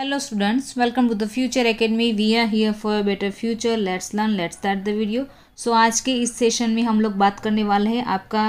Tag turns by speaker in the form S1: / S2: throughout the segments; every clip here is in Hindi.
S1: hello students welcome to the future academy we are here for a better future let's learn let's start the video so so, आज के इस सेशन में हम लोग बात करने वाले हैं आपका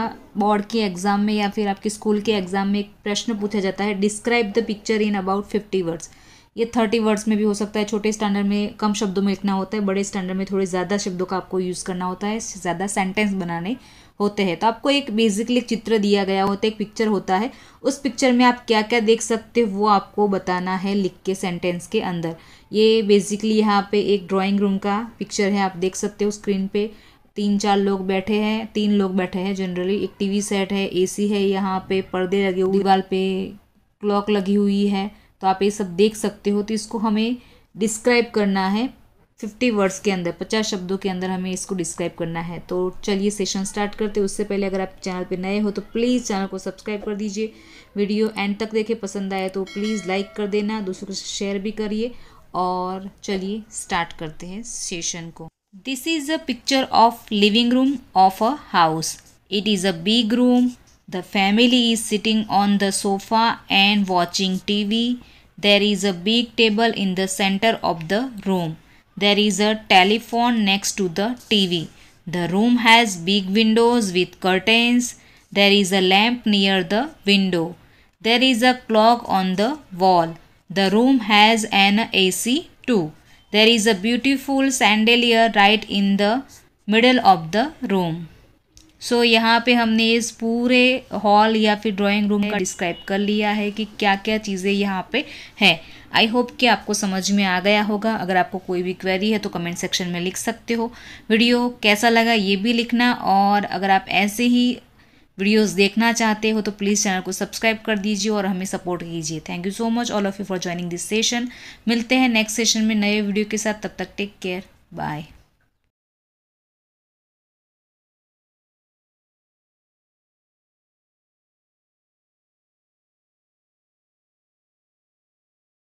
S1: बोर्ड के एग्ज़ाम में या फिर आपके स्कूल के एग्ज़ाम में एक प्रश्न पूछा जाता है describe the picture in about fifty words ये थर्टी वर्ड्स में भी हो सकता है छोटे स्टैंडर्ड में कम शब्दों में लिखना होता है बड़े स्टैंडर्ड में थोड़े ज़्यादा शब्दों का आपको यूज़ करना होता है ज़्यादा सेंटेंस बनाने होते हैं तो आपको एक बेसिकली एक चित्र दिया गया होता है एक पिक्चर होता है उस पिक्चर में आप क्या क्या देख सकते हो वो आपको बताना है लिख के सेंटेंस के अंदर ये बेसिकली यहाँ पे एक ड्राइंग रूम का पिक्चर है आप देख सकते हो स्क्रीन पे तीन चार लोग बैठे हैं तीन लोग बैठे हैं जनरली एक टीवी सेट है एसी है यहाँ पे पर्दे लगे हुए दीवार पे क्लॉक लगी हुई है तो आप ये सब देख सकते हो तो इसको हमें डिस्क्राइब करना है फिफ्टी वर्ड्स के अंदर पचास शब्दों के अंदर हमें इसको डिस्क्राइब करना है तो चलिए सेशन स्टार्ट करते हैं उससे पहले अगर आप चैनल पर नए हो तो प्लीज़ चैनल को सब्सक्राइब कर दीजिए वीडियो एंड तक देखे पसंद आए तो प्लीज़ लाइक कर देना दूसरों को शेयर भी करिए और चलिए स्टार्ट करते हैं सेशन को this is a picture of living room of a house it is a big room The family is sitting on the sofa and watching TV. There is a big table in the center of the room. There is a telephone next to the TV. The room has big windows with curtains. There is a lamp near the window. There is a clock on the wall. The room has an AC too. There is a beautiful chandelier right in the middle of the room. So so, यहाँ पे हमने इस पूरे हॉल या फिर ड्राइंग रूम का डिस्क्राइब कर लिया है कि क्या क्या चीज़ें यहाँ पे हैं आई होप कि आपको समझ में आ गया होगा अगर आपको कोई भी क्वेरी है तो कमेंट सेक्शन में लिख सकते हो वीडियो कैसा लगा ये भी लिखना और अगर आप ऐसे ही वीडियोस देखना चाहते हो तो प्लीज़ चैनल को सब्सक्राइब कर दीजिए और हमें सपोर्ट कीजिए thank you so much all of you for joining this session मिलते हैं नेक्स्ट सेशन में नए वीडियो के साथ तब तक टेक केयर बाय